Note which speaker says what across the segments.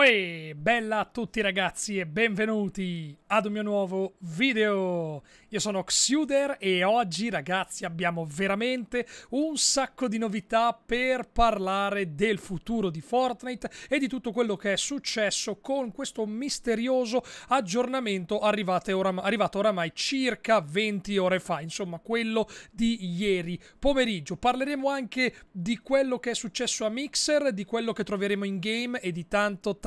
Speaker 1: Uè, bella a tutti ragazzi e benvenuti ad un mio nuovo video! Io sono Xuder e oggi ragazzi abbiamo veramente un sacco di novità per parlare del futuro di Fortnite e di tutto quello che è successo con questo misterioso aggiornamento oram arrivato oramai circa 20 ore fa, insomma quello di ieri pomeriggio. Parleremo anche di quello che è successo a Mixer, di quello che troveremo in game e di tanto tanto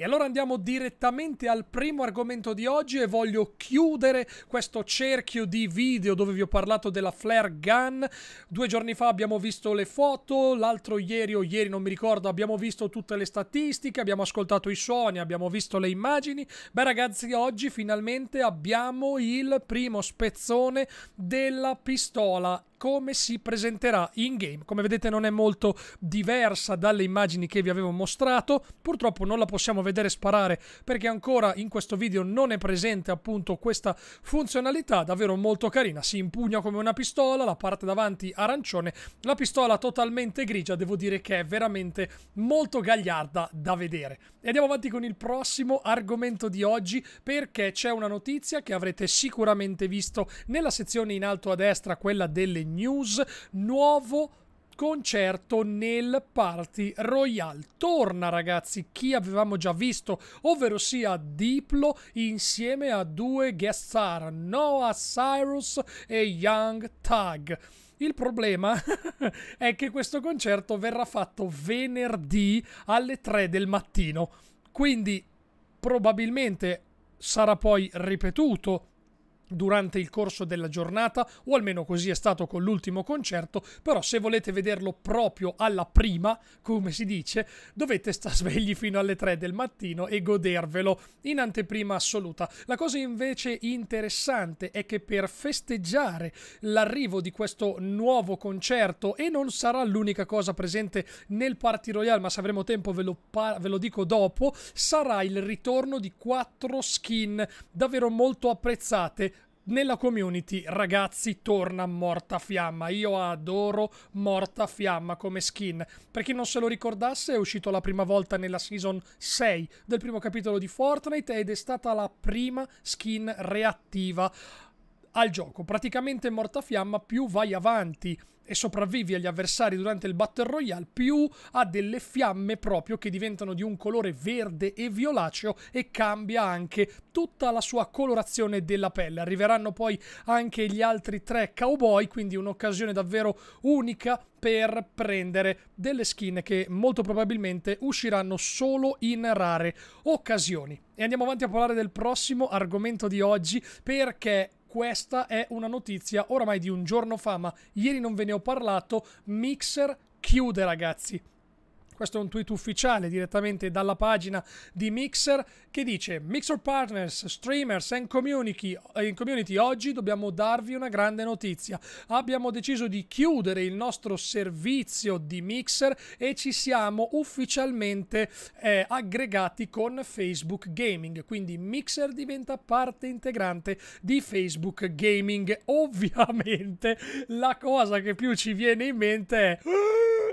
Speaker 1: E allora andiamo direttamente al primo argomento di oggi e voglio chiudere questo cerchio di video dove vi ho parlato della flare gun. Due giorni fa abbiamo visto le foto, l'altro ieri o ieri non mi ricordo abbiamo visto tutte le statistiche, abbiamo ascoltato i suoni, abbiamo visto le immagini. Beh ragazzi oggi finalmente abbiamo il primo spezzone della pistola come si presenterà in game. Come vedete non è molto diversa dalle immagini che vi avevo mostrato, purtroppo non la possiamo vedere sparare perché ancora in questo video non è presente appunto questa funzionalità davvero molto carina, si impugna come una pistola, la parte davanti arancione, la pistola totalmente grigia, devo dire che è veramente molto gagliarda da vedere. E andiamo avanti con il prossimo argomento di oggi perché c'è una notizia che avrete sicuramente visto nella sezione in alto a destra, quella delle news, nuovo concerto nel Party Royale. Torna ragazzi chi avevamo già visto, ovvero sia Diplo insieme a due guest star, Noah Cyrus e Young Tag. Il problema è che questo concerto verrà fatto venerdì alle 3 del mattino, quindi probabilmente sarà poi ripetuto durante il corso della giornata, o almeno così è stato con l'ultimo concerto, però se volete vederlo proprio alla prima, come si dice, dovete star svegli fino alle 3 del mattino e godervelo in anteprima assoluta. La cosa invece interessante è che per festeggiare l'arrivo di questo nuovo concerto, e non sarà l'unica cosa presente nel Party Royale, ma se avremo tempo ve lo, ve lo dico dopo, sarà il ritorno di quattro skin davvero molto apprezzate nella community, ragazzi, torna Morta Fiamma. Io adoro Morta Fiamma come skin. Per chi non se lo ricordasse, è uscito la prima volta nella season 6 del primo capitolo di Fortnite ed è stata la prima skin reattiva al gioco. Praticamente morta fiamma, più vai avanti e sopravvivi agli avversari durante il Battle Royale, più ha delle fiamme proprio che diventano di un colore verde e violaceo e cambia anche tutta la sua colorazione della pelle. Arriveranno poi anche gli altri tre cowboy, quindi un'occasione davvero unica per prendere delle skin che molto probabilmente usciranno solo in rare occasioni. E andiamo avanti a parlare del prossimo argomento di oggi perché questa è una notizia oramai di un giorno fa, ma ieri non ve ne ho parlato, Mixer chiude ragazzi. Questo è un tweet ufficiale direttamente dalla pagina di Mixer che dice Mixer Partners, streamers and community, eh, in community oggi dobbiamo darvi una grande notizia. Abbiamo deciso di chiudere il nostro servizio di Mixer e ci siamo ufficialmente eh, aggregati con Facebook Gaming. Quindi Mixer diventa parte integrante di Facebook Gaming. Ovviamente la cosa che più ci viene in mente è...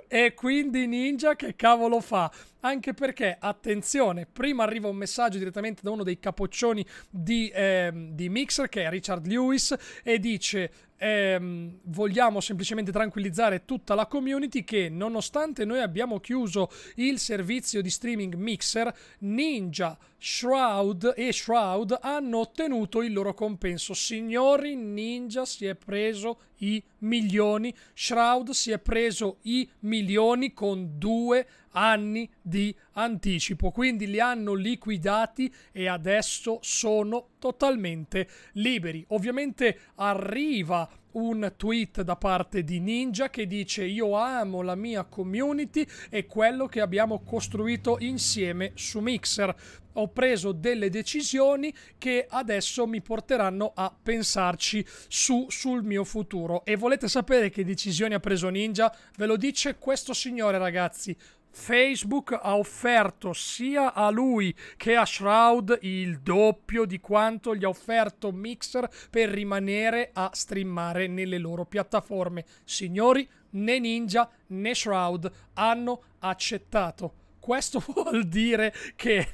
Speaker 1: E quindi Ninja che cavolo fa? anche perché, attenzione, prima arriva un messaggio direttamente da uno dei capoccioni di, eh, di Mixer, che è Richard Lewis, e dice... Ehm, vogliamo semplicemente tranquillizzare tutta la community che nonostante noi abbiamo chiuso il servizio di streaming Mixer, Ninja, Shroud e Shroud hanno ottenuto il loro compenso. Signori, Ninja si è preso i milioni, Shroud si è preso i milioni con due anni di anticipo, quindi li hanno liquidati e adesso sono totalmente liberi. Ovviamente arriva un tweet da parte di Ninja che dice io amo la mia community e quello che abbiamo costruito insieme su Mixer. Ho preso delle decisioni che adesso mi porteranno a pensarci su, sul mio futuro. E volete sapere che decisioni ha preso Ninja? Ve lo dice questo signore ragazzi Facebook ha offerto sia a lui che a Shroud il doppio di quanto gli ha offerto Mixer per rimanere a streamare nelle loro piattaforme. Signori, né Ninja né Shroud hanno accettato. Questo vuol dire che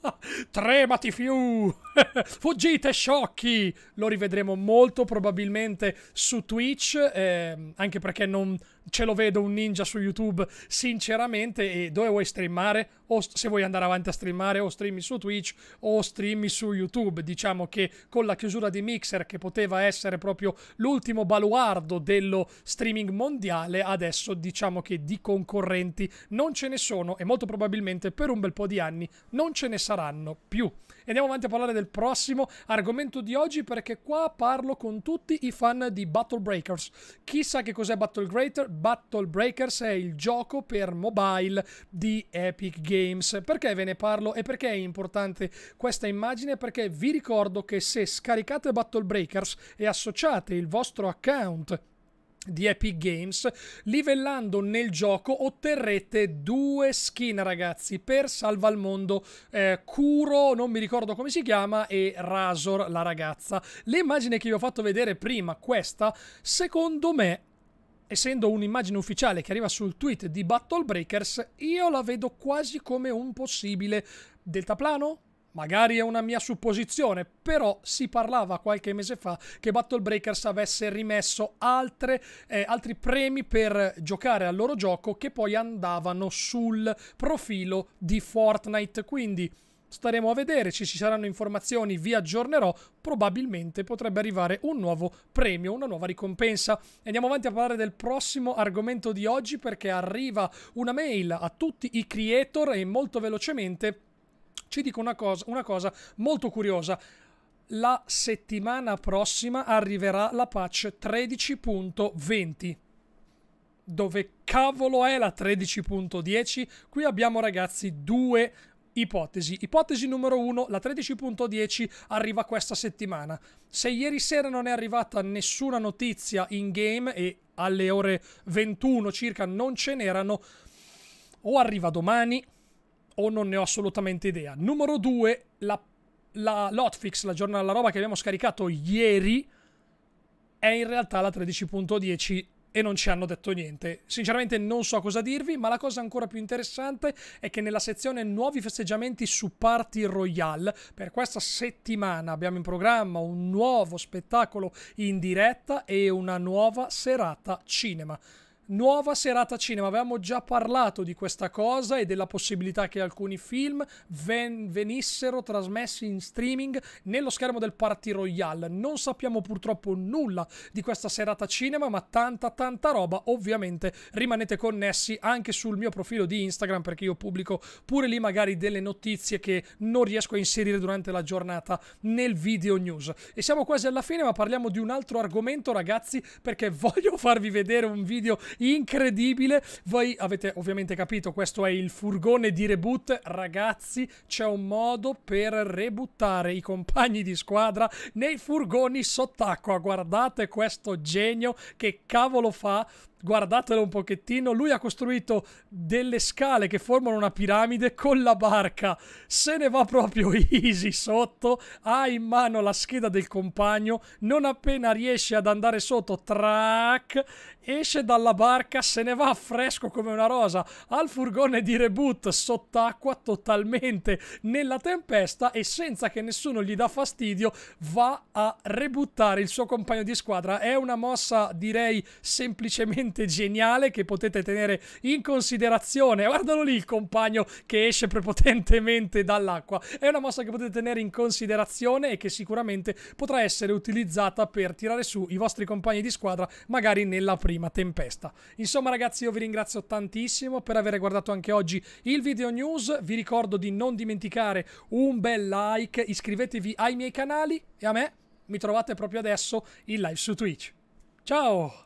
Speaker 1: Tremati più! Fuggite sciocchi! Lo rivedremo molto probabilmente su Twitch, eh, anche perché non, ce lo vedo un ninja su YouTube, sinceramente, e dove vuoi streamare? O se vuoi andare avanti a streamare, o streami su Twitch o streami su YouTube. Diciamo che con la chiusura di Mixer, che poteva essere proprio l'ultimo baluardo dello streaming mondiale, adesso diciamo che di concorrenti non ce ne sono e molto probabilmente per un bel po' di anni non ce ne saranno più. E andiamo avanti a parlare del prossimo argomento di oggi perché qua parlo con tutti i fan di Battle Breakers. Chissà che cos'è Battle Greater, Battle Breakers è il gioco per mobile di Epic Games. Perché ve ne parlo e perché è importante questa immagine? Perché vi ricordo che se scaricate Battle Breakers e associate il vostro account di Epic Games, livellando nel gioco otterrete due skin ragazzi per Salva al Mondo, eh, Kuro, non mi ricordo come si chiama, e Razor la ragazza. L'immagine che vi ho fatto vedere prima, questa, secondo me essendo un'immagine ufficiale che arriva sul tweet di Battle Breakers, io la vedo quasi come un possibile deltaplano. Magari è una mia supposizione, però si parlava qualche mese fa che Battle Breakers avesse rimesso altre, eh, altri premi per giocare al loro gioco che poi andavano sul profilo di Fortnite. Quindi Staremo a vedere, ci, ci saranno informazioni, vi aggiornerò, probabilmente potrebbe arrivare un nuovo premio, una nuova ricompensa. Andiamo avanti a parlare del prossimo argomento di oggi perché arriva una mail a tutti i creator e molto velocemente ci dico una cosa, una cosa molto curiosa la settimana prossima arriverà la patch 13.20. Dove cavolo è la 13.10? Qui abbiamo ragazzi due ipotesi. Ipotesi numero 1, la 13.10 arriva questa settimana. Se ieri sera non è arrivata nessuna notizia in game e alle ore 21 circa non ce n'erano, o arriva domani o non ne ho assolutamente idea. Numero 2, la, la l'hotfix, la, giornata, la roba che abbiamo scaricato ieri, è in realtà la 13.10 e non ci hanno detto niente. Sinceramente non so cosa dirvi, ma la cosa ancora più interessante è che nella sezione nuovi festeggiamenti su Party Royale, per questa settimana abbiamo in programma un nuovo spettacolo in diretta e una nuova serata cinema. Nuova serata cinema, avevamo già parlato di questa cosa e della possibilità che alcuni film ven- venissero trasmessi in streaming nello schermo del Party Royale. Non sappiamo purtroppo nulla di questa serata cinema, ma tanta tanta roba. Ovviamente rimanete connessi anche sul mio profilo di Instagram perché io pubblico pure lì magari delle notizie che non riesco a inserire durante la giornata nel video news. E siamo quasi alla fine, ma parliamo di un altro argomento, ragazzi, perché voglio farvi vedere un video incredibile. Voi avete ovviamente capito, questo è il furgone di reboot. Ragazzi, c'è un modo per rebuttare i compagni di squadra nei furgoni sott'acqua. Guardate questo genio che cavolo fa guardatelo un pochettino, lui ha costruito delle scale che formano una piramide con la barca, se ne va proprio easy sotto, ha in mano la scheda del compagno, non appena riesce ad andare sotto, track, esce dalla barca, se ne va fresco come una rosa, al furgone di reboot, sott'acqua totalmente, nella tempesta e senza che nessuno gli dà fastidio, va a rebuttare il suo compagno di squadra, è una mossa direi semplicemente veramente geniale che potete tenere in considerazione. Guardalo lì il compagno che esce prepotentemente dall'acqua. È una mossa che potete tenere in considerazione e che sicuramente potrà essere utilizzata per tirare su i vostri compagni di squadra magari nella prima tempesta. Insomma ragazzi io vi ringrazio tantissimo per aver guardato anche oggi il video news. Vi ricordo di non dimenticare un bel like, iscrivetevi ai miei canali e a me mi trovate proprio adesso in live su Twitch. Ciao!